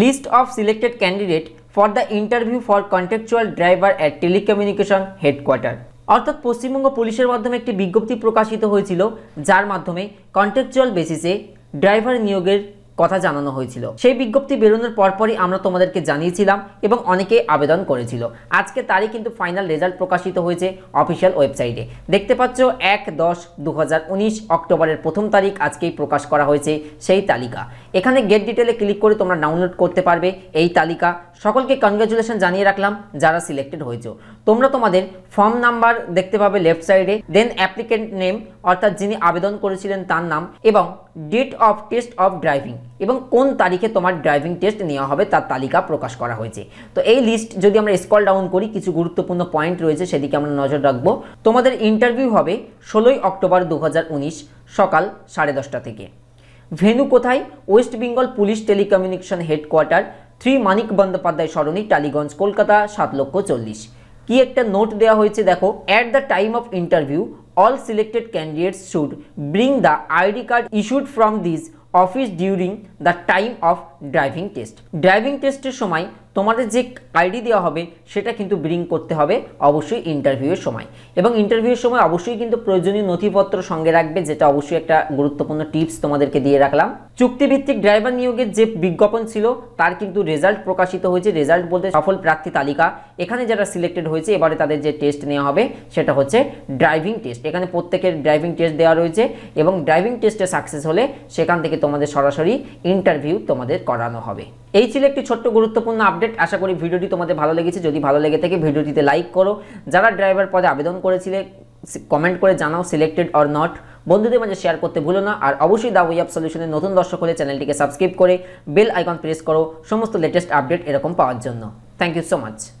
list of selected candidate for the interview for contractual driver at telecommunication headquarter অর্থাৎ পশ্চিমবঙ্গ পুলিশের মাধ্যমে একটি বিজ্ঞপ্তি প্রকাশিত হয়েছিল যার মাধ্যমে কন্ট্রাকচুয়াল বেসিসে ড্রাইভার নিয়োগের কথা জানানো হয়েছিল সেই বিজ্ঞপ্তি বেরোনোর পরপরই আমরা তোমাদেরকে জানিয়েছিলাম এবং অনেকেই আবেদন করেছিল আজকে তারই কিন্তু ফাইনাল রেজাল্ট প্রকাশিত হয়েছে অফিসিয়াল ওয়েবসাইটে দেখতে পাচ্ছ এক দশ দু অক্টোবরের প্রথম তারিখ আজকেই প্রকাশ করা হয়েছে সেই তালিকা এখানে গেট ডিটেলে ক্লিক করে তোমরা ডাউনলোড করতে পারবে এই তালিকা সকলকে কনগ্রাচুলেশন জানিয়ে রাখলাম যারা সিলেক্টেড হয়েছে তোমরা তোমাদের ফর্ম নাম্বার দেখতে পাবে লেফট সাইডে দেন অ্যাপ্লিকেন্ট নেম অর্থাৎ যিনি আবেদন করেছিলেন তার নাম এবং date of test of driving এবং কোন তারিখে তোমার ড্রাইভিং টেস্ট নেওয়া হবে তার তালিকা প্রকাশ করা হয়েছে তো এই লিস্ট যদি আমরা স্কল ডাউন করি কিছু গুরুত্বপূর্ণ পয়েন্ট রয়েছে সেদিকে আমরা নজর রাখবো তোমাদের ইন্টারভিউ হবে ষোলোই অক্টোবর দু সকাল সাড়ে দশটা থেকে ভেনু কোথায় West Bengal police telecommunication headquarter three Manik Bandyopadhyay Sarani Tollygunge Kolkata সাত লক্ষ চল্লিশ কি একটা নোট দেওয়া হয়েছে দেখো at the time of interview all selected candidates should bring the ID card issued from this office during the time of driving test driving টেস্টের সময় তোমাদের যে আইডি দেওয়া হবে সেটা কিন্তু ব্রিং করতে হবে অবশ্যই ইন্টারভিউয়ের সময় এবং ইন্টারভিউয়ের সময় অবশ্যই কিন্তু প্রয়োজনীয় নথিপত্র সঙ্গে রাখবে যেটা অবশ্যই একটা গুরুত্বপূর্ণ টিপস তোমাদেরকে দিয়ে রাখলাম চুক্তিভিত্তিক ড্রাইভার নিয়োগের যে বিজ্ঞাপন ছিল তার কিন্তু রেজাল্ট প্রকাশিত হয়েছে রেজাল্ট বলতে সফল প্রার্থী তালিকা এখানে যারা সিলেক্টেড হয়েছে এবারে তাদের যে টেস্ট নেওয়া হবে সেটা হচ্ছে ড্রাইভিং টেস্ট এখানে প্রত্যেকের ড্রাইভিং টেস্ট দেওয়া রয়েছে এবং ড্রাইভিং টেস্টে সাকসেস হলে সেখান থেকে তোমাদের সরাসরি ইন্টারভিউ তোমাদের করানো হবে এই ছিল একটি ছোট্ট গুরুত্বপূর্ণ আপডেট আশা করি ভিডিওটি তোমাদের ভালো লেগেছে যদি ভালো লেগে থাকে ভিডিওটিতে লাইক করো যারা ড্রাইভার পদে আবেদন করেছিলে কমেন্ট করে জানাও সিলেক্টেড অর নট বন্ধুদের মাঝে শেয়ার করতে ভুলো না আর অবশ্যই দা ওয়েব সলিউশনের নতুন দর্শক হলে চ্যানেলটিকে সাবস্ক্রাইব করে বেল আইকন প্রেস করো সমস্ত লেটেস্ট আপডেট এরকম পাওয়ার জন্য থ্যাংক ইউ সো মাচ